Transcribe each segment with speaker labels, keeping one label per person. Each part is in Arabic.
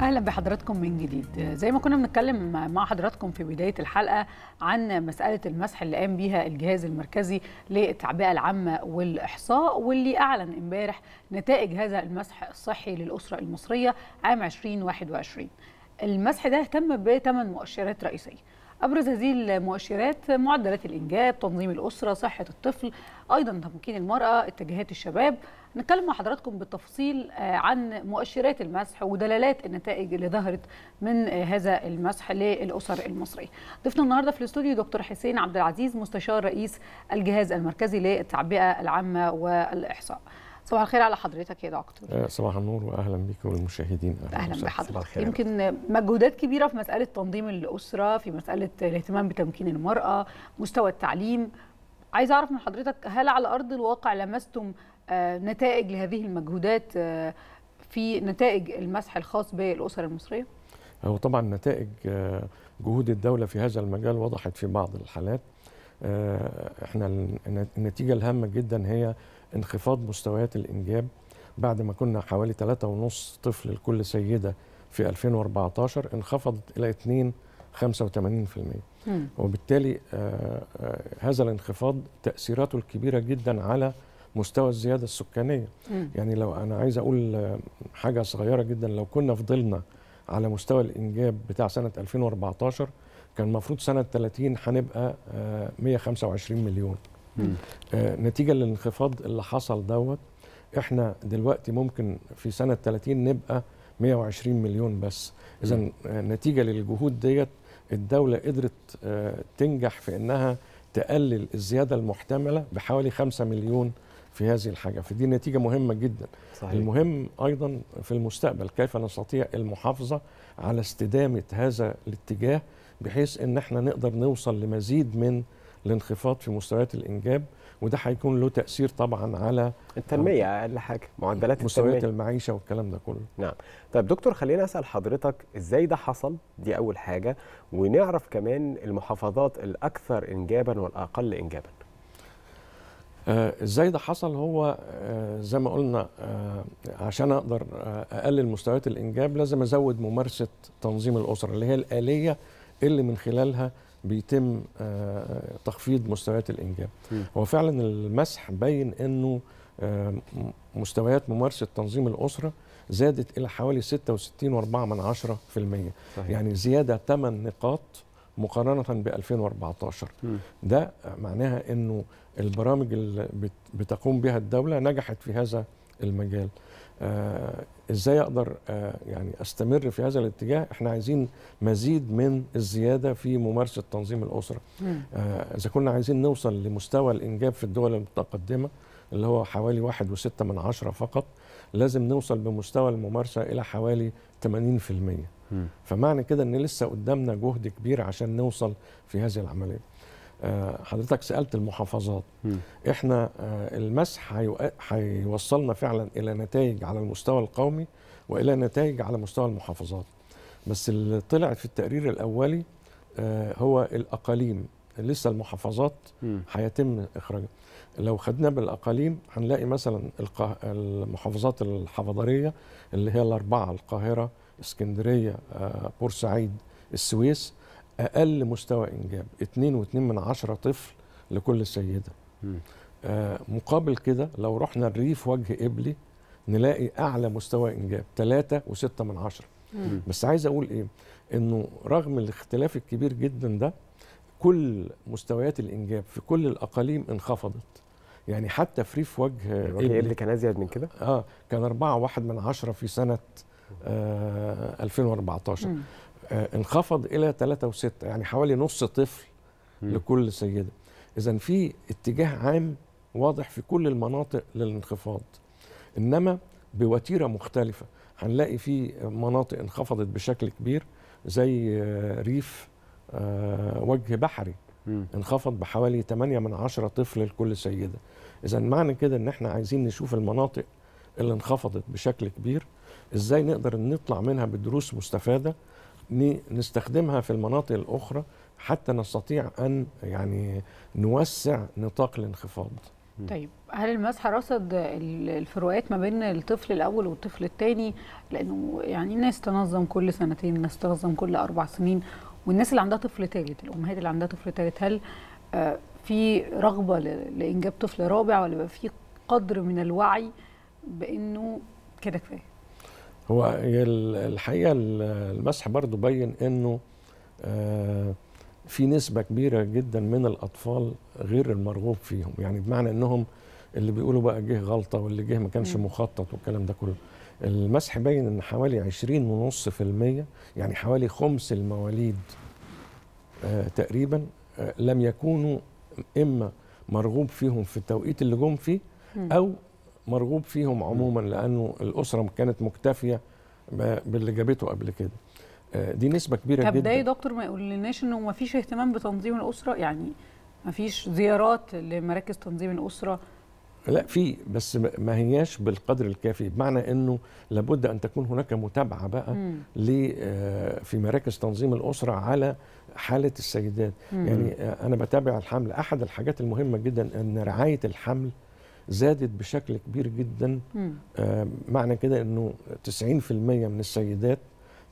Speaker 1: اهلا بحضراتكم من جديد زي ما كنا بنتكلم مع حضراتكم في بدايه الحلقه عن مساله المسح اللي قام بيها الجهاز المركزي للتعبئه العامه والاحصاء واللي اعلن امبارح نتائج هذا المسح الصحي للاسره المصريه عام 2021 المسح ده اهتم بثمان مؤشرات رئيسيه أبرز هذه المؤشرات معدلات الإنجاب، تنظيم الأسرة، صحة الطفل، أيضا تمكين المرأة، اتجاهات الشباب، نتكلم مع حضراتكم بالتفصيل آه، عن مؤشرات المسح ودلالات النتائج اللي ظهرت من آه، هذا المسح للاسر المصريه. ضيفنا النهارده في الاستوديو دكتور حسين عبد العزيز مستشار رئيس الجهاز المركزي للتعبئه العامه والاحصاء. صباح الخير على حضرتك يا دكتور آه،
Speaker 2: صباح النور واهلا بك والمشاهدين اهلا, أهلا بحضرتك
Speaker 1: يمكن مجهودات كبيره في مساله تنظيم الاسره في مساله الاهتمام بتمكين المراه مستوى التعليم عايز اعرف من حضرتك هل على ارض الواقع لمستم آه، نتائج لهذه المجهودات آه، في نتائج المسح الخاص بالأسر المصرية؟
Speaker 2: هو طبعا نتائج آه، جهود الدولة في هذا المجال وضحت في بعض الحالات احنا النتيجة الهامة جدا هي انخفاض مستويات الإنجاب بعد ما كنا حوالي 3.5 طفل لكل سيدة في 2014 انخفضت إلى 2 85% وبالتالي هذا الانخفاض تأثيراته الكبيرة جدا على مستوى الزياده السكانيه م. يعني لو انا عايز اقول آه، حاجه صغيره جدا لو كنا فضلنا على مستوى الانجاب بتاع سنه 2014 كان المفروض سنه 30 هنبقى 125 آه، مليون م. آه، نتيجه للانخفاض اللي حصل دوت احنا دلوقتي ممكن في سنه 30 نبقى 120 مليون بس اذا نتيجه للجهود ديت الدوله قدرت تنجح في انها تقلل الزياده المحتمله بحوالي 5 مليون في هذه الحاجه فدي نتيجه مهمه جدا صحيح. المهم ايضا في المستقبل كيف نستطيع المحافظه على استدامه هذا الاتجاه بحيث ان احنا نقدر نوصل لمزيد من الانخفاض في مستويات
Speaker 3: الانجاب وده هيكون له تاثير طبعا على التنميه اقل حاجه معدلات مستويات المعيشه والكلام ده كله نعم طيب دكتور خلينا اسال حضرتك ازاي ده حصل دي اول حاجه ونعرف كمان المحافظات الاكثر انجابا والاقل انجابا
Speaker 2: آه، ازاي ده حصل هو آه، زي ما قلنا آه، عشان اقدر اقلل مستويات الانجاب لازم ازود ممارسه تنظيم الاسره اللي هي الاليه اللي من خلالها بيتم تخفيض مستويات الانجاب هو فعلا المسح بين انه مستويات ممارسه تنظيم الاسره زادت الى حوالي 66.4 يعني زياده 8 نقاط مقارنه ب 2014 ده معناها انه البرامج اللي بتقوم بها الدوله نجحت في هذا المجال آه ازاي اقدر آه يعني استمر في هذا الاتجاه احنا عايزين مزيد من الزياده في ممارسه تنظيم الاسره آه، اذا آه كنا عايزين نوصل لمستوى الانجاب في الدول المتقدمه اللي هو حوالي واحد وستة من عشرة فقط لازم نوصل بمستوى الممارسة إلى حوالي 80% فمعنى كده ان لسه قدامنا جهد كبير عشان نوصل في هذه العمليه آه، حضرتك سالت المحافظات م. احنا آه، المسح هيوصلنا فعلا الى نتائج على المستوى القومي والى نتائج على مستوى المحافظات بس اللي طلع في التقرير الاولي آه، هو الاقاليم لسه المحافظات هيتم اخراجها لو خدنا بالاقاليم هنلاقي مثلا المحافظات الحضريه اللي هي الاربعه القاهره اسكندريه آه، بورسعيد السويس اقل مستوى انجاب 2.2 من عشرة طفل لكل سيده آه، مقابل كده لو رحنا الريف وجه إبلي نلاقي اعلى مستوى انجاب 3.6 من 10 بس عايز اقول ايه انه رغم الاختلاف الكبير جدا ده كل مستويات الانجاب في كل الاقاليم انخفضت يعني حتى في ريف وجه يعني وجه إبلي كان ازيد من كده اه كان 4.1 من عشرة في سنه 2014 آه، آه، انخفض الى 3 و6 يعني حوالي نص طفل لكل سيده اذا في اتجاه عام واضح في كل المناطق للانخفاض انما بوتيره مختلفه هنلاقي في مناطق انخفضت بشكل كبير زي آه، ريف وجه بحري انخفض بحوالي 8 من 10 طفل لكل سيده اذا معنى كده ان احنا عايزين نشوف المناطق اللي انخفضت بشكل كبير ازاي نقدر نطلع منها بدروس مستفاده نستخدمها في المناطق الاخرى حتى نستطيع ان يعني نوسع نطاق الانخفاض طيب
Speaker 1: هل المسح رصد الفروقات ما بين الطفل الاول والطفل الثاني لانه يعني الناس تنظم كل سنتين الناس تنظم كل اربع سنين والناس اللي عندها طفل ثالث الامهات اللي عندها طفل ثالث هل آه، في رغبه لانجاب طفل رابع ولا في قدر من الوعي بانه كده كفايه
Speaker 2: هو الحقيقه المسح برضو بين انه آه، في نسبه كبيره جدا من الاطفال غير المرغوب فيهم يعني بمعنى انهم اللي بيقولوا بقى جه غلطه واللي جه ما كانش مخطط والكلام ده كله المسح بين ان حوالي 20 ونص في المية يعني حوالي خمس المواليد آه، تقريبا آه، لم يكونوا اما مرغوب فيهم في التوقيت اللي جم فيه او مرغوب فيهم عموما لانه الاسره كانت مكتفيه باللي جابته قبل كده آه، دي نسبه كبيره جدا طب ده يا
Speaker 1: دكتور ما يقولناش انه ما فيش اهتمام بتنظيم الاسره يعني ما فيش زيارات لمراكز تنظيم الاسره
Speaker 2: لا في بس ما هياش بالقدر الكافي بمعنى انه لابد ان تكون هناك متابعه بقى ل آه، في مراكز تنظيم الاسره على حاله السيدات مم. يعني آه، انا بتابع الحمل احد الحاجات المهمه جدا ان رعايه الحمل زادت بشكل كبير جدا آه معنى كده انه 90% من السيدات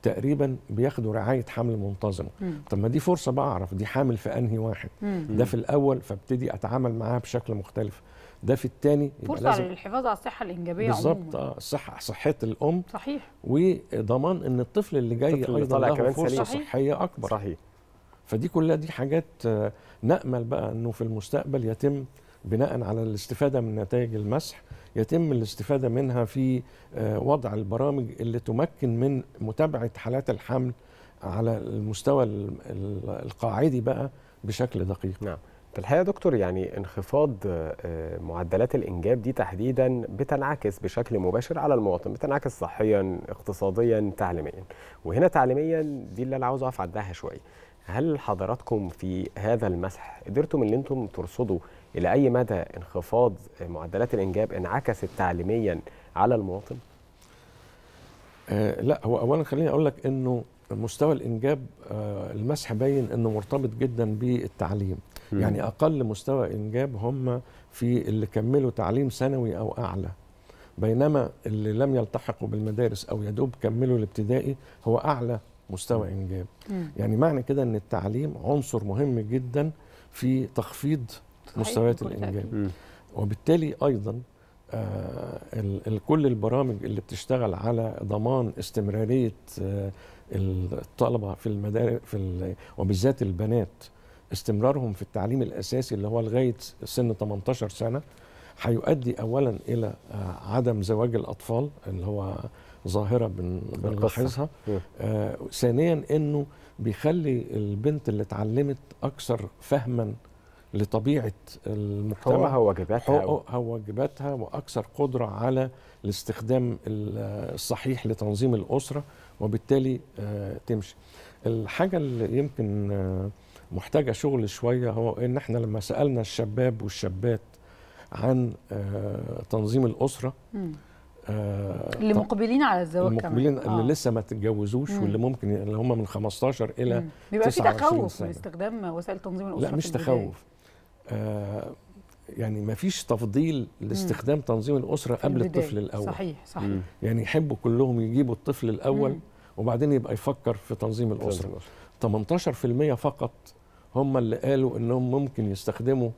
Speaker 2: تقريبا بياخدوا رعايه حمل منتظمه طب ما دي فرصه بقى اعرف دي حامل في انهي واحد مم. ده في الاول فابتدي اتعامل معاها بشكل مختلف ده في الثاني فرصه لازم
Speaker 1: للحفاظ على الصحه الانجابيه بالظبط
Speaker 2: اه صحه صحه الام صحيح وضمان ان الطفل اللي جاي الطفل اللي طالع كمان فرصه صحيح. صحيه اكبر صحيح فدي كلها دي حاجات آه، نامل بقى انه في المستقبل يتم بناء على الاستفاده من نتائج المسح يتم الاستفاده منها في آه، وضع البرامج اللي تمكن من متابعه حالات الحمل على المستوى
Speaker 3: القاعدي بقى بشكل دقيق نعم في الحقيقه يا دكتور يعني انخفاض آه، معدلات الانجاب دي تحديدا بتنعكس بشكل مباشر على المواطن بتنعكس صحيا اقتصاديا تعليميا وهنا تعليميا دي اللي انا عاوز اقف عندها شويه هل حضراتكم في هذا المسح قدرتم ان انتم ترصدوا الى اي مدى انخفاض معدلات الانجاب انعكست تعليميا على المواطن؟
Speaker 2: آه لا هو اولا خليني اقول لك انه مستوى الانجاب آه المسح باين انه مرتبط جدا بالتعليم م. يعني اقل مستوى انجاب هم في اللي كملوا تعليم ثانوي او اعلى بينما اللي لم يلتحقوا بالمدارس او يدوب كملوا الابتدائي هو اعلى مستوى انجاب يعني معنى كده ان التعليم عنصر مهم جدا في تخفيض مستويات الانجاب وبالتالي ايضا آه كل البرامج اللي بتشتغل على ضمان استمراريه آه الطلبه في المدارس في وبالذات البنات استمرارهم في التعليم الاساسي اللي هو لغايه سن 18 سنه هيؤدي اولا الى آه عدم زواج الاطفال اللي هو ظاهره بنلاحظها آه ثانيا انه بيخلي البنت اللي اتعلمت اكثر فهما لطبيعه المجتمع حقوقها وواجباتها حقوقها وواجباتها واكثر قدره على الاستخدام الصحيح لتنظيم الاسره وبالتالي آه تمشي الحاجه اللي يمكن آه محتاجه شغل شويه هو ان احنا لما سالنا الشباب والشابات عن آه تنظيم الاسره م. اللي آه، مقبلين على الزواج المقبلين كمان. اللي آه. لسه ما تتجوزوش واللي ممكن اللي هم من 15 الى مم. بيبقى في تخوف من
Speaker 1: استخدام وسائل تنظيم الاسره لا مش تخوف
Speaker 2: آه يعني ما فيش تفضيل لاستخدام تنظيم الاسره قبل البداية. الطفل الاول صحيح صحيح مم. يعني يحبوا كلهم يجيبوا الطفل الاول مم. وبعدين يبقى يفكر في تنظيم الاسره 18% فقط هم اللي قالوا انهم ممكن يستخدموا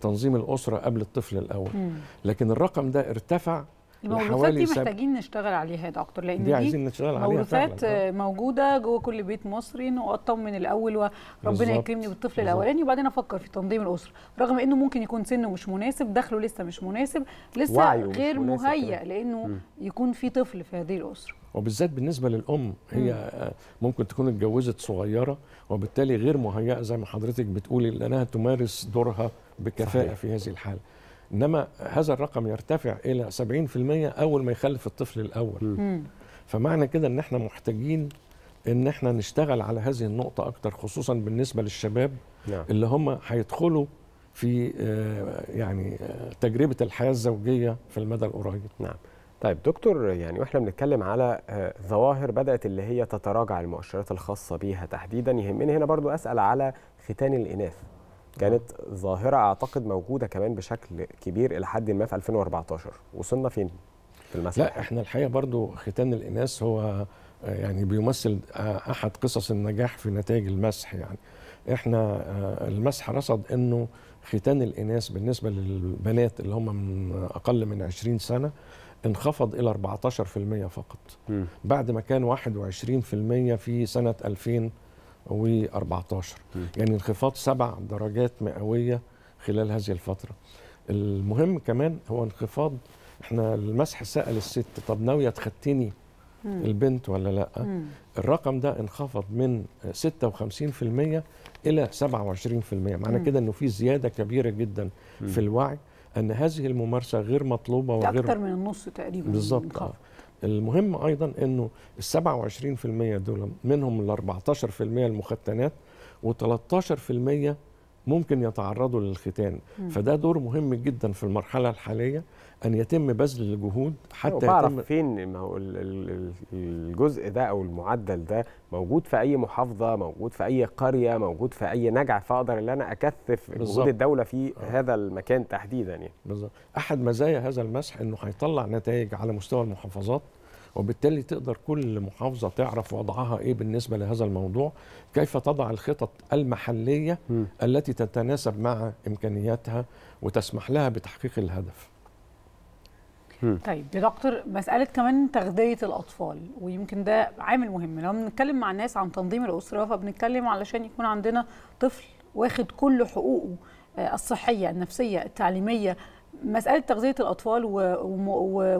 Speaker 2: تنظيم الاسره قبل الطفل الاول مم. لكن الرقم ده ارتفع الموروثات دي محتاجين
Speaker 1: نشتغل عليها يا دكتور لان دي, عايزين نشتغل عليها موروثات آه. موجوده جوه كل بيت مصري نقطم من الاول وربنا يكرمني بالطفل الاولاني وبعدين افكر في تنظيم الاسره رغم انه ممكن يكون سنه مش مناسب دخله لسه مش مناسب لسه غير مهيئ لانه م. يكون في طفل في هذه الاسره
Speaker 2: وبالذات بالنسبه للام هي آه، ممكن تكون اتجوزت صغيره وبالتالي غير مهيئه زي ما حضرتك بتقولي لانها تمارس دورها بكفاءه صحيح. في هذه الحاله انما هذا الرقم يرتفع الى 70% اول ما يخلف الطفل الاول م. فمعنى كده ان احنا محتاجين ان احنا نشتغل على هذه النقطه اكتر خصوصا بالنسبه للشباب نعم. اللي هم هيدخلوا في آه،
Speaker 3: يعني آه،
Speaker 2: تجربه الحياه
Speaker 3: الزوجيه في المدى القريب نعم طيب دكتور يعني واحنا بنتكلم على آه، ظواهر بدات اللي هي تتراجع المؤشرات الخاصه بيها تحديدا يهمني هنا برضو اسال على ختان الاناث كانت ظاهره اعتقد موجوده كمان بشكل كبير الى حد ما في 2014 وصلنا فين في المسألة لا احنا الحقيقه برضو
Speaker 2: ختان الاناث هو آه، يعني بيمثل آه، احد قصص النجاح في نتائج المسح يعني احنا آه، المسح رصد انه ختان الاناث بالنسبه للبنات اللي هم من اقل من 20 سنه انخفض الى 14% فقط بعد ما كان 21% في سنه 2000 و14 يعني انخفاض سبع درجات مئويه خلال هذه الفتره المهم كمان هو انخفاض احنا المسح سال الست طب ناويه تختني البنت ولا لا مم. الرقم ده انخفض من 56% الى 27% معنى كده انه في زياده كبيره جدا مم. في الوعي ان هذه الممارسه غير مطلوبه وغير اكتر من
Speaker 1: النص تقريبا بالظبط
Speaker 2: المهم ايضا انه ال 27% دول منهم ال 14% المختنات و13% ممكن يتعرضوا للختان فده دور مهم جدا في المرحله الحاليه ان يتم بذل الجهود حتى يتم
Speaker 3: فين ما هو الجزء ده او المعدل ده موجود في اي محافظه موجود في اي قريه موجود في اي نجع فاقدر ان انا اكثف جهود الدوله في آه. هذا المكان تحديدا يعني
Speaker 2: بالظبط احد مزايا هذا المسح انه هيطلع نتائج على مستوى المحافظات وبالتالي تقدر كل محافظة تعرف وضعها إيه بالنسبة لهذا الموضوع كيف تضع الخطط المحلية م. التي تتناسب مع إمكانياتها وتسمح لها بتحقيق الهدف
Speaker 1: طيب يا دكتور مساله كمان تغذيه الاطفال ويمكن ده عامل مهم لما بنتكلم مع الناس عن تنظيم الاسره فبنتكلم علشان يكون عندنا طفل واخد كل حقوقه آه، الصحيه النفسيه التعليميه مسألة تغذية الأطفال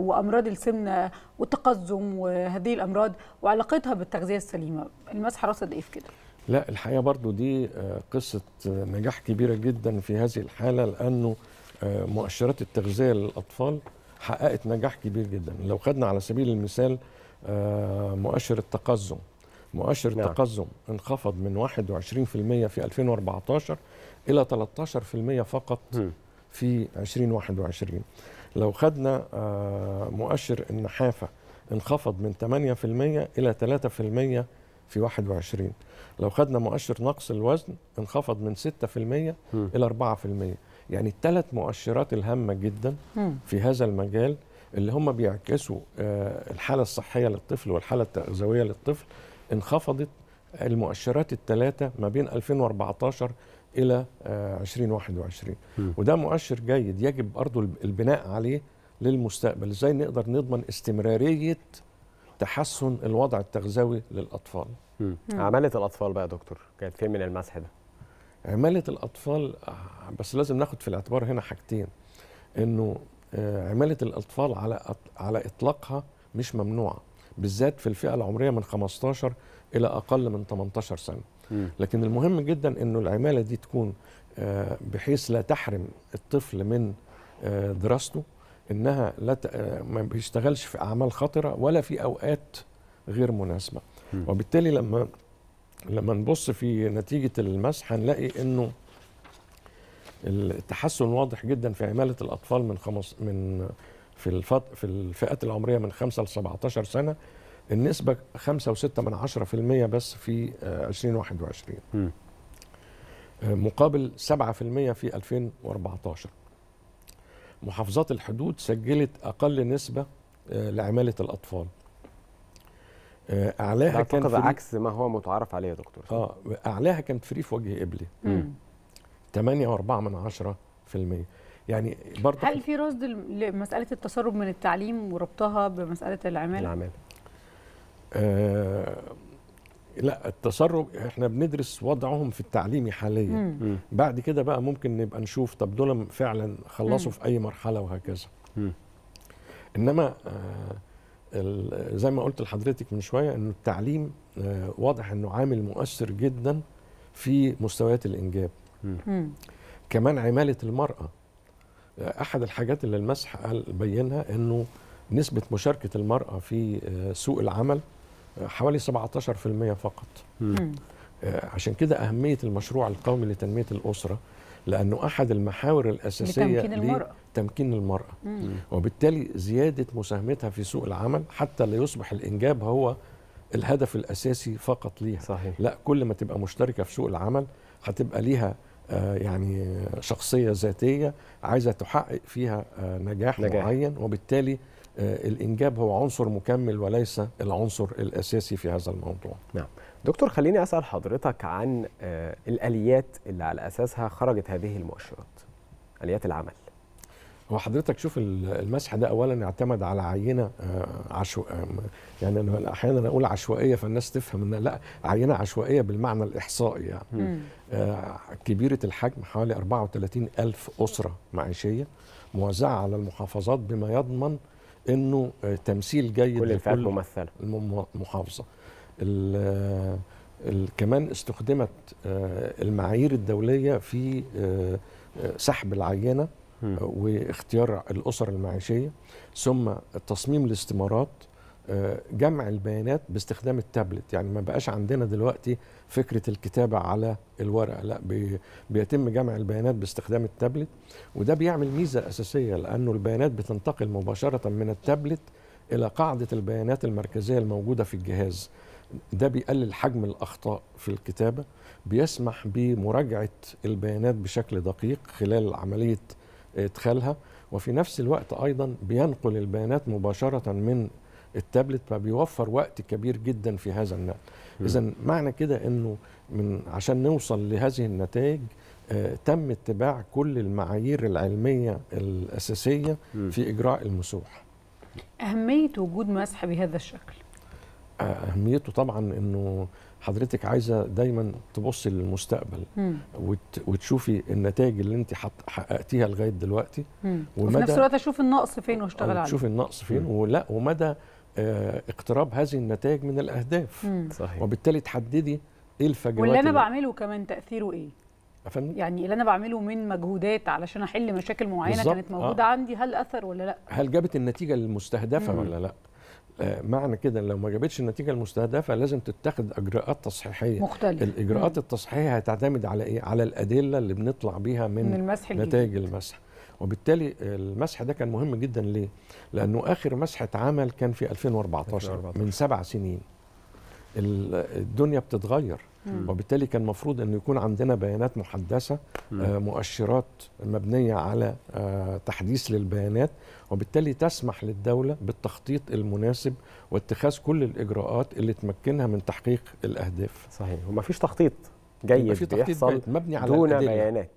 Speaker 1: وأمراض السمنة والتقزم وهذه الأمراض وعلاقتها بالتغذية السليمة المسح رصد إيه في كده؟
Speaker 2: لا الحقيقة برضو دي آه، قصة آه، نجاح كبيرة جدا في هذه الحالة لأنه آه، مؤشرات التغذية للأطفال حققت نجاح كبير جدا لو خدنا على سبيل المثال مؤشر التقزم مؤشر نعم. التقزم انخفض من 21% في 2014 إلى 13% فقط م. في 2021 لو خدنا آه، مؤشر النحافة انخفض من 8% إلى 3% في 21 لو خدنا مؤشر نقص الوزن انخفض من 6% م. إلى 4% يعني الثلاث مؤشرات الهامة جدا م. في هذا المجال اللي هم بيعكسوا آه، الحالة الصحية للطفل والحالة التغذوية للطفل انخفضت المؤشرات الثلاثة ما بين 2014 الى 2021 آه، وده مؤشر جيد يجب برضه البناء عليه للمستقبل ازاي نقدر نضمن استمراريه تحسن الوضع التغذوي للاطفال مم. عماله الاطفال بقى يا دكتور
Speaker 3: كانت فين من المسح ده
Speaker 2: عماله الاطفال آه، بس لازم ناخد في الاعتبار هنا حاجتين انه آه، عماله الاطفال على على اطلاقها مش ممنوعه بالذات في الفئه العمريه من 15 الى اقل من 18 سنه لكن المهم جدا انه العماله دي تكون آه، بحيث لا تحرم الطفل من آه، دراسته انها لا آه، ما بيشتغلش في اعمال خطره ولا في اوقات غير مناسبه وبالتالي لما لما نبص في نتيجه المسح هنلاقي انه التحسن واضح جدا في عماله الاطفال من خمس من في في الفئات العمريه من 5 ل 17 سنه النسبة 5.6 من 10% بس في 2021 آه، آه، مقابل 7% في 2014 محافظات الحدود سجلت أقل نسبة آه، لعمالة الأطفال
Speaker 3: أعلاها كان فري... عكس ما هو متعارف عليه يا دكتور آه
Speaker 2: أعلاها كانت فري في وجه إبلي 8.4 يعني برضه هل في
Speaker 1: رصد لمساله التسرب من التعليم وربطها بمساله العماله؟ العماله
Speaker 2: آه، لا التسرب احنا بندرس وضعهم في التعليمي حاليا مم. بعد كده بقى ممكن نبقى نشوف طب دول فعلا خلصوا مم. في اي مرحله وهكذا مم. انما آه، زي ما قلت لحضرتك من شويه انه التعليم آه، واضح انه عامل مؤثر جدا في مستويات الانجاب مم. كمان عماله المراه احد الحاجات اللي المسح قال بينها انه نسبه مشاركه المراه في سوق العمل حوالي 17% فقط مم. آه، عشان كده أهمية المشروع القومي لتنمية الأسرة لأنه أحد المحاور الأساسية لتمكين المرأة, تمكين المرأة. وبالتالي زيادة مساهمتها في سوق العمل حتى لا يصبح الإنجاب هو الهدف الأساسي فقط ليها صحيح. لا كل ما تبقى مشتركة في سوق العمل هتبقى ليها آه، يعني شخصية ذاتية عايزة تحقق فيها آه، نجاح, نجاح. معين وبالتالي آه، الانجاب هو عنصر مكمل
Speaker 3: وليس العنصر الاساسي في هذا الموضوع نعم دكتور خليني اسال حضرتك عن آه، الاليات اللي على اساسها خرجت هذه المؤشرات اليات العمل هو حضرتك شوف
Speaker 2: المسح ده اولا اعتمد على
Speaker 3: عينه آه، عشو
Speaker 2: يعني انا احيانا اقول عشوائيه فالناس تفهم انها لا عينه عشوائيه بالمعنى الاحصائي يعني كبيره الحجم حوالي 34 الف اسره معيشيه موزعه على المحافظات بما يضمن انه آه، تمثيل جيد كل لكل ممثله المحافظه آه، كمان استخدمت آه، المعايير الدوليه في سحب العينه واختيار الاسر المعيشيه ثم تصميم الاستمارات جمع البيانات باستخدام التابلت يعني ما بقاش عندنا دلوقتي فكره الكتابه على الورقه لا بيتم جمع البيانات باستخدام التابلت وده بيعمل ميزه اساسيه لانه البيانات بتنتقل مباشره من التابلت الى قاعده البيانات المركزيه الموجوده في الجهاز ده بيقلل حجم الاخطاء في الكتابه بيسمح بمراجعه البيانات بشكل دقيق خلال عمليه ادخالها وفي نفس الوقت ايضا بينقل البيانات مباشره من التابلت فبيوفر وقت كبير جدا في هذا النقل اذا معنى كده انه من عشان نوصل لهذه النتائج آه، تم اتباع كل المعايير العلميه الاساسيه في اجراء المسوح
Speaker 1: اهميه وجود مسح بهذا الشكل
Speaker 2: آه، اهميته طبعا انه حضرتك عايزه دايما تبصي للمستقبل وت... وتشوفي النتائج اللي انت حققتيها لغايه دلوقتي ومدى وفي نفس الوقت
Speaker 1: اشوف النقص فين واشتغل عليه تشوفي النقص فين
Speaker 2: ولا ومدى آه، اقتراب هذه النتائج من الاهداف صحيح. وبالتالي تحددي ايه الفجوات واللي انا
Speaker 1: بعمله كمان تاثيره ايه أفهم؟ يعني اللي انا بعمله من مجهودات علشان احل مشاكل معينه بالزبط. كانت موجوده آه. عندي هل اثر ولا لا
Speaker 2: هل جابت النتيجه المستهدفه مم. ولا لا آه، معنى كده لو ما جابتش النتيجه المستهدفه لازم تتخذ اجراءات تصحيحيه مختلف الاجراءات مم. التصحيحيه هتعتمد على ايه على الادله اللي بنطلع بيها من, من المسح نتائج المسح وبالتالي المسح ده كان مهم جدا ليه؟ لانه اخر مسحه عمل كان في 2014, 2014. من سبع سنين الدنيا بتتغير مم. وبالتالي كان المفروض انه يكون عندنا بيانات محدثه آه مؤشرات مبنيه على آه تحديث للبيانات وبالتالي تسمح للدوله بالتخطيط المناسب واتخاذ كل الاجراءات اللي تمكنها من تحقيق الاهداف صحيح وما فيش تخطيط
Speaker 3: جيد في تخطيط بيحصل مبني على دون بيانات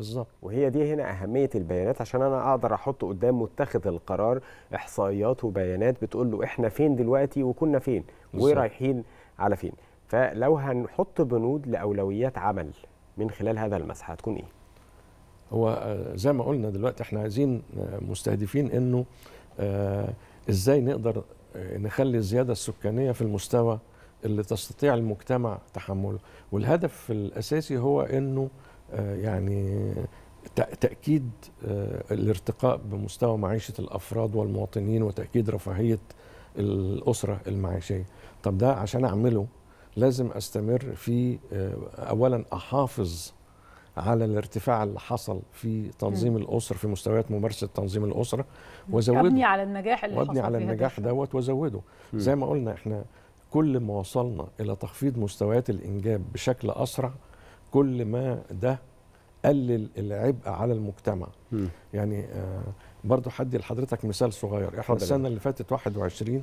Speaker 3: بالظبط وهي دي هنا اهميه البيانات عشان انا اقدر احط قدام متخذ القرار احصائيات وبيانات بتقول له احنا فين دلوقتي وكنا فين ورايحين على فين فلو هنحط بنود لاولويات عمل من خلال هذا المسح هتكون ايه هو آه، زي ما قلنا دلوقتي
Speaker 2: احنا عايزين آه، مستهدفين انه آه، ازاي نقدر نخلي الزياده السكانيه في المستوى اللي تستطيع المجتمع تحمله والهدف الاساسي هو انه آه، يعني تأكيد آه، الارتقاء بمستوى معيشة الأفراد والمواطنين وتأكيد رفاهية الأسرة المعيشية طب ده عشان أعمله لازم أستمر في آه، أولا أحافظ على الارتفاع اللي حصل في تنظيم الاسره في مستويات ممارسه تنظيم الاسره وازوده ابني
Speaker 1: على النجاح اللي وابني حصل على النجاح
Speaker 2: دوت وازوده زي ما قلنا احنا كل ما وصلنا الى تخفيض مستويات الانجاب بشكل اسرع كل ما ده قلل العبء على المجتمع م. يعني آه برضو حدي لحضرتك مثال صغير احنا السنه اللي فاتت 21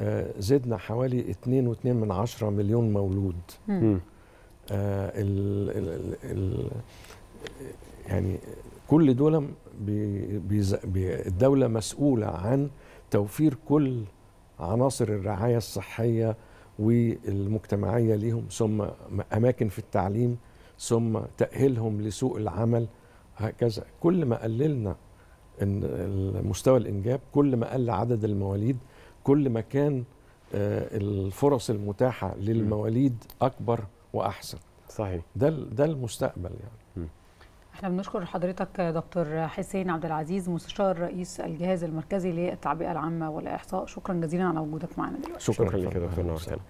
Speaker 2: آه زدنا حوالي 2.2 من 10 مليون مولود آه، ال يعني كل دول بي بي الدوله مسؤوله عن توفير كل عناصر الرعايه الصحيه والمجتمعيه ليهم ثم اماكن في التعليم ثم تأهيلهم لسوق العمل هكذا كل ما قللنا ان مستوى الإنجاب كل ما قل عدد المواليد كل ما كان آه، الفرص المتاحة للمواليد أكبر وأحسن صحيح ده ده المستقبل يعني
Speaker 1: احنا بنشكر حضرتك دكتور حسين عبد العزيز مستشار رئيس الجهاز المركزي للتعبئه العامه والاحصاء شكرا جزيلا على وجودك معنا دلوقتي
Speaker 3: شكرا, شكرا لك يا دكتور نور